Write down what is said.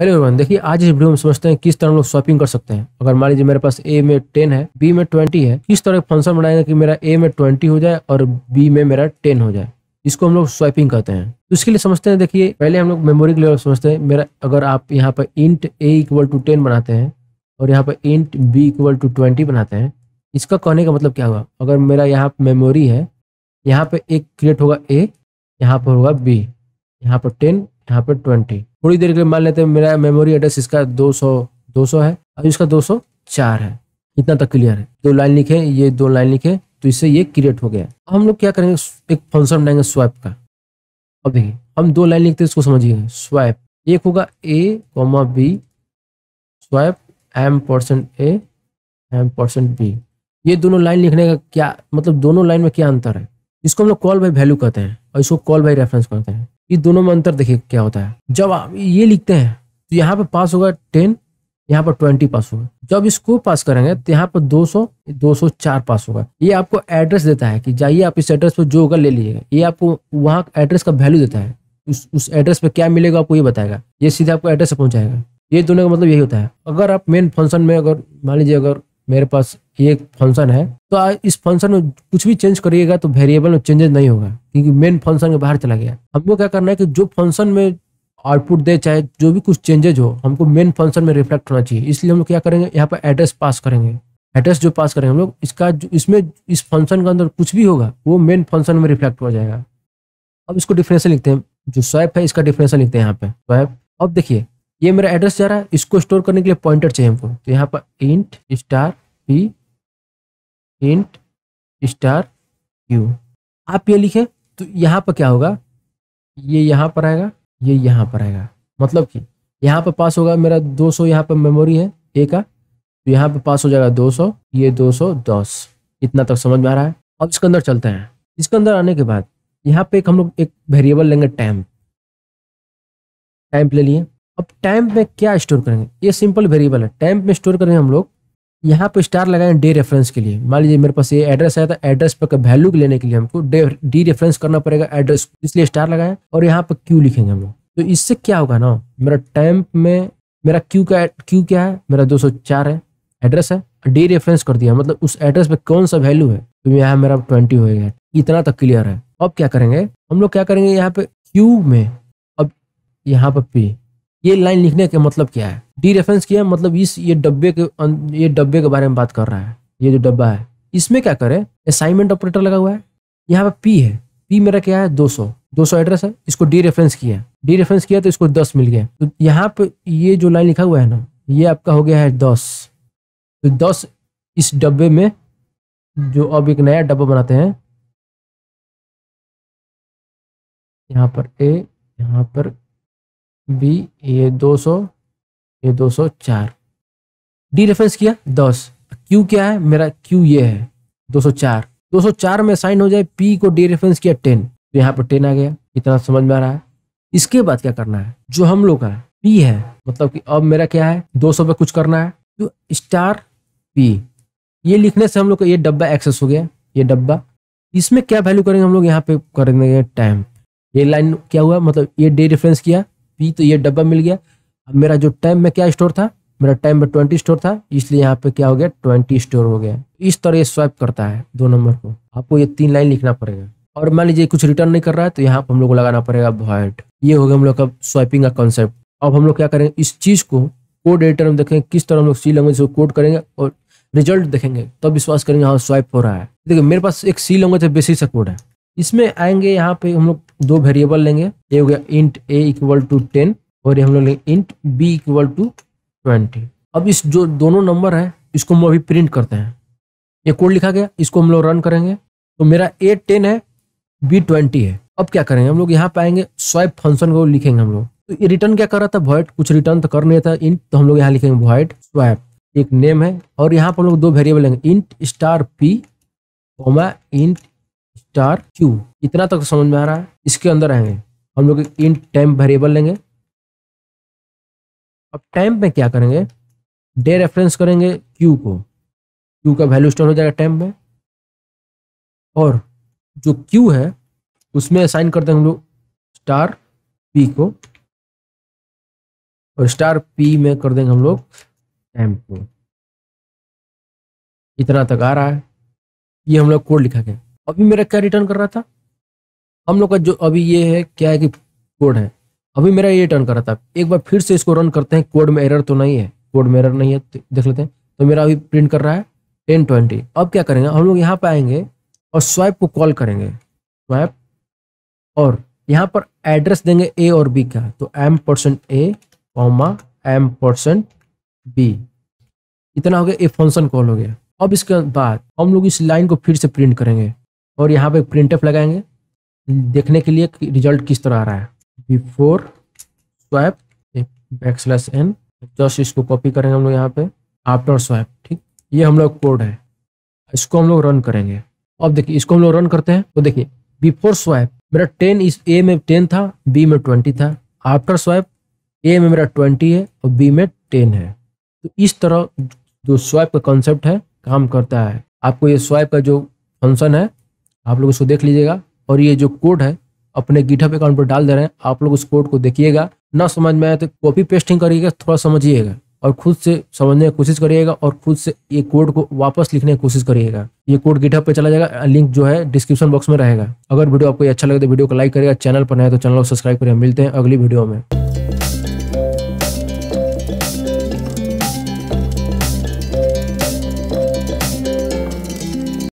hello everyone देखिए आज इस वीडियो में समझते हैं किस तरह लोग शॉपिंग कर सकते हैं अगर मान लीजिए मेरे पास ए में टेन है बी में ट्वेंटी है किस तरह फंक्शन बनाएगा कि मेरा ए में ट्वेंटी हो जाए और बी में मेरा टेन हो जाए इसको हम लोग स्वाइपिंग कहते हैं तो इसके लिए समझते हैं देखिए पहले हम लोग मेमोरी के लेवल समझते हैं मेरा अगर आप यहाँ पर int a equal to ten बनाते हैं और यहाँ पर int b equal to twenty बनाते हैं इसका कहने का मतलब क्या हुआ अगर मेरा यहाँ मेमोरी है यहाँ पर एक क्रिएट होगा ए यहाँ पर होगा बी यहाँ पर टेन यहाँ पर ट्वेंटी थोड़ी देर के लिए मान लेते हैं मेरा मेमोरी एड्रेस इसका 200 200 है और इसका 204 है इतना तक क्लियर है दो लाइन लिखे ये दो लाइन लिखे तो इससे ये क्रिएट हो गया अब हम लोग क्या करेंगे एक फंक्शन बनाएंगे स्वैप का अब देखिए हम दो लाइन लिखते हैं इसको समझिए स्वैप एक होगा a comma b swap m percent a m percent b ये दोनों लाइन लिखने का क्या मतलब दोनों लाइन में क्या अंतर है इसको हम लोग कॉल बाई वैल्यू कहते हैं और इसको कॉल बाई रेफरेंस कहते हैं ये दोनों में अंतर देखिए क्या होता है जब आप ये लिखते हैं तो यहाँ पे पास होगा टेन यहाँ पर ट्वेंटी पास होगा जब इसको पास करेंगे तो यहाँ पर सौ चार पास होगा ये आपको एड्रेस देता है कि जाइए आप इस एड्रेस पर जो होगा ले लीजिएगा ये आपको वहाँ एड्रेस का वैल्यू देता है उस उस एड्रेस पे क्या मिलेगा आपको ये बताएगा ये सीधे आपको एड्रेस पे पहुंचाएगा ये दोनों का मतलब यही होता है अगर आप मेन फंक्शन में अगर मान लीजिए अगर मेरे पास ये एक फंक्शन है तो इस फंक्शन में कुछ भी चेंज करिएगा तो वेरिएबल में चेंजेस नहीं होगा क्योंकि मेन फंक्शन के बाहर चला गया हमको क्या करना है कि जो फंक्शन में आउटपुट दे चाहे जो भी कुछ चेंजेज हो हमको मेन फंक्शन में रिफ्लेक्ट होना चाहिए इसलिए हम लोग क्या करेंगे यहाँ पर एड्रेस पास करेंगे एड्रेस जो पास करेंगे हम लोग इसका इसमें इस फंक्शन के अंदर कुछ भी होगा वो मेन फंक्शन में रिफ्लेक्ट हो जाएगा अब इसको डिफरेंशन लिखते हैं जो स्वैप है इसका डिफरेंशन लिखते हैं यहाँ पे स्वैप अब देखिए ये मेरा एड्रेस जा रहा है इसको स्टोर करने के लिए पॉइंटर चाहिए हमको तो यहाँ पर int star p int star q आप ये लिखे तो यहाँ पर क्या होगा ये यहाँ पर आएगा ये यहाँ पर आएगा मतलब कि यहाँ पर पास होगा मेरा 200 सौ यहाँ पर मेमोरी है ए का तो यहाँ पर पास हो जाएगा 200 ये 210 इतना तक समझ में आ रहा है अब इसके अंदर चलते हैं इसके अंदर आने के बाद यहाँ पे एक हम लोग एक वेरिएबल लेंगे टाइम टाइम ले लिए अब टैंप में क्या स्टोर करेंगे ये सिंपल वेरिएबल है टैंप में स्टोर करेंगे हम लोग यहाँ पे स्टार लगाए डे रेफरेंस के लिए मान लीजिए मेरे पास ये एड्रेस आया था एड्रेस पर वैल्यू लेने के लिए हमको डे डी रेफरेंस करना पड़ेगा एड्रेस इसलिए स्टार लगाए और यहाँ पर क्यू लिखेंगे हम लोग तो इससे क्या होगा ना मेरा टैंप में मेरा क्यू का क्यू क्या है मेरा 204 है एड्रेस है डी रेफरेंस कर दिया मतलब उस एड्रेस पे कौन सा वैल्यू है तो यहाँ मेरा ट्वेंटी गया इतना तक क्लियर है अब क्या करेंगे हम लोग क्या करेंगे यहाँ पे क्यू में अब यहाँ पे पी ये लाइन लिखने का मतलब क्या है डी रेफरेंस किया मतलब इस ये डब्बे के अं, ये डब्बे के बारे में बात कर रहा है ये जो डब्बा है इसमें क्या करें असाइनमेंट ऑपरेटर लगा हुआ है यहाँ पे पी है पी मेरा क्या है 200 200 एड्रेस है इसको डी रेफरेंस किया डी रेफरेंस किया तो इसको 10 मिल गया तो यहाँ पे ये जो लाइन लिखा हुआ है ना ये आपका हो गया है 10 तो 10 इस डब्बे में जो अब एक नया डब्बा बनाते हैं यहाँ पर ए यहाँ पर बी ये 200 ये 204 डी रेफरेंस किया 10 क्यू क्या है मेरा क्यू ये है 204 204 में साइन हो जाए पी को डी रेफरेंस किया 10 तो यहाँ पर 10 आ गया इतना समझ में आ रहा है इसके बाद क्या करना है जो हम लोग का पी है मतलब कि अब मेरा क्या है 200 पे कुछ करना है तो स्टार पी ये लिखने से हम लोग का ये डब्बा एक्सेस हो गया ये डब्बा इसमें क्या वैल्यू करेंगे हम लोग यहाँ पे करेंगे टाइम ये लाइन क्या हुआ मतलब ये डे रेफरेंस किया पी तो ये डब्बा मिल गया अब मेरा जो टाइम में क्या स्टोर था मेरा टाइम में ट्वेंटी स्टोर था इसलिए यहाँ पे क्या हो गया ट्वेंटी स्टोर हो गया इस तरह ये स्वाइप करता है दो नंबर को आपको ये तीन लाइन लिखना पड़ेगा और मान लीजिए कुछ रिटर्न नहीं कर रहा है तो यहाँ पर हम लोग को लगाना पड़ेगा वॉइड ये हो गया हम लोग का स्वाइपिंग का कॉन्सेप्ट अब हम लोग क्या करेंगे इस चीज को कोड एडिटर में देखेंगे किस तरह हम लोग सी लैंग्वेज को कोड करेंगे और रिजल्ट देखेंगे तब तो विश्वास करेंगे हाँ स्वाइप हो रहा है देखिए मेरे पास एक सी लैंग्वेज है बेसिक सा कोड है इसमें आएंगे यहाँ पे हम लोग दो वेरिएबल लेंगे ये हो गया int a equal to ten और ये हम लोग लेंगे int b equal to twenty अब इस जो दोनों नंबर है इसको हम अभी प्रिंट करते हैं ये कोड लिखा गया इसको हम लोग रन करेंगे तो मेरा ए टेन है बी ट्वेंटी है अब क्या करेंगे हम लोग यहाँ पे आएंगे स्वाइप फंक्शन को लिखेंगे हम लोग तो ये रिटर्न क्या कर रहा था वॉइट कुछ रिटर्न तो कर नहीं था इंट तो हम लोग यहाँ लिखेंगे वॉइट स्वाइप एक नेम है और यहाँ पर हम लोग दो वेरिएबल लेंगे int star p comma int star q इतना तक समझ में आ रहा है इसके अंदर आएंगे हम लोग इन टाइम वेरिएबल लेंगे अब टाइम में क्या करेंगे डे रेफरेंस करेंगे क्यू को क्यू का वैल्यू स्टोर हो जाएगा टाइम में और जो क्यू है उसमें असाइन करते हैं हम लोग स्टार पी को और स्टार पी में कर देंगे हम लोग टाइम को इतना तक आ रहा है ये हम लोग कोड लिखा गया अभी मेरा क्या रिटर्न कर रहा था हम लोग का जो अभी ये है क्या है कि कोड है अभी मेरा ये टर्न कर रहा था एक बार फिर से इसको रन करते हैं कोड में एरर तो नहीं है कोड में एरर नहीं है तो देख लेते हैं तो मेरा अभी प्रिंट कर रहा है टेन ट्वेंटी अब क्या करेंगे हम लोग यहाँ पर आएंगे और स्वाइप को कॉल करेंगे स्वाइप और यहाँ पर एड्रेस देंगे ए और बी का तो m percent a comma m percent b इतना हो गया ए फंक्शन कॉल हो गया अब इसके बाद हम लोग इस लाइन को फिर से प्रिंट करेंगे और यहाँ पे प्रिंटअप लगाएंगे देखने के लिए रिजल्ट किस तरह आ रहा है before swap backslash n just इसको कॉपी करेंगे हम लोग यहाँ पे आफ्टर स्वैप ठीक ये हम लोग कोड है इसको हम लोग रन करेंगे अब देखिए इसको हम लोग रन करते हैं तो देखिए बिफोर स्वैप मेरा टेन इस ए में टेन था बी में ट्वेंटी था आफ्टर स्वैप ए में मेरा ट्वेंटी है और बी में टेन है तो इस तरह जो स्वैप का कॉन्सेप्ट है काम करता है आपको ये स्वैप का जो फंक्शन है आप लोग इसको देख लीजिएगा और ये जो कोड है अपने गिटहब अकाउंट पर डाल दे रहे हैं आप लोग उस कोड को देखिएगा ना समझ में आए तो कॉपी पेस्टिंग करिएगा थोड़ा समझिएगा और खुद से समझने की कोशिश करिएगा और खुद से ये कोड को वापस लिखने की कोशिश करिएगा ये कोड गिटहब पे चला जाएगा लिंक जो है डिस्क्रिप्शन बॉक्स में रहेगा अगर वीडियो आपको अच्छा लगे तो वीडियो को लाइक करेगा चैनल पर नए तो चैनल को सब्सक्राइब करिएगा मिलते हैं अगली वीडियो में